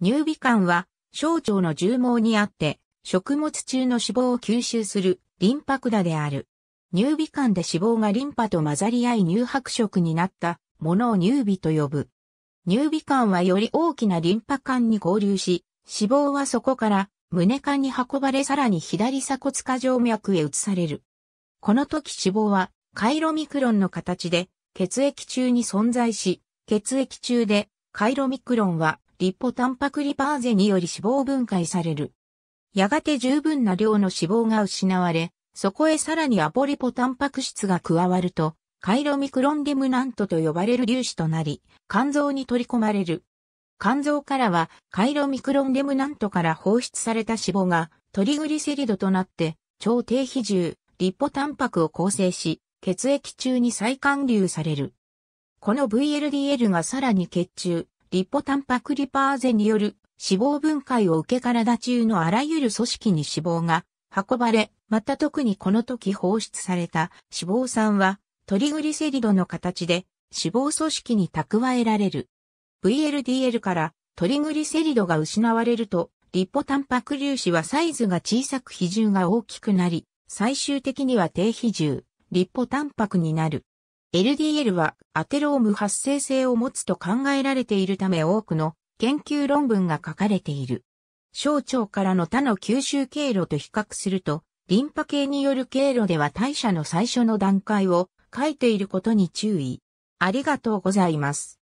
乳尾管は、小腸の重毛にあって、食物中の脂肪を吸収する、リンパ管である。乳尾管で脂肪がリンパと混ざり合い乳白色になったものを乳尾と呼ぶ。乳尾管はより大きなリンパ管に合流し、脂肪はそこから胸管に運ばれさらに左鎖骨下静脈へ移される。この時脂肪はカイロミクロンの形で血液中に存在し、血液中でカイロミクロンはリポタンパクリパーゼにより脂肪分解される。やがて十分な量の脂肪が失われ、そこへさらにアポリポタンパク質が加わると、カイロミクロンデムナントと呼ばれる粒子となり、肝臓に取り込まれる。肝臓からは、カイロミクロンデムナントから放出された脂肪が、トリグリセリドとなって、超低比重、リポタンパクを構成し、血液中に再還流される。この VLDL がさらに血中、リポタンパクリパーゼによる脂肪分解を受け体中のあらゆる組織に脂肪が運ばれ、また特にこの時放出された脂肪酸はトリグリセリドの形で脂肪組織に蓄えられる。VLDL からトリグリセリドが失われると、リポタンパク粒子はサイズが小さく比重が大きくなり、最終的には低比重、リポタンパクになる。LDL はアテローム発生性を持つと考えられているため多くの研究論文が書かれている。小腸からの他の吸収経路と比較すると、リンパ系による経路では代謝の最初の段階を書いていることに注意。ありがとうございます。